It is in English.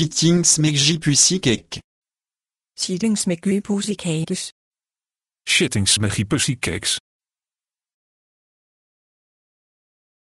Schittingsmegjipussikek. pussy cakes.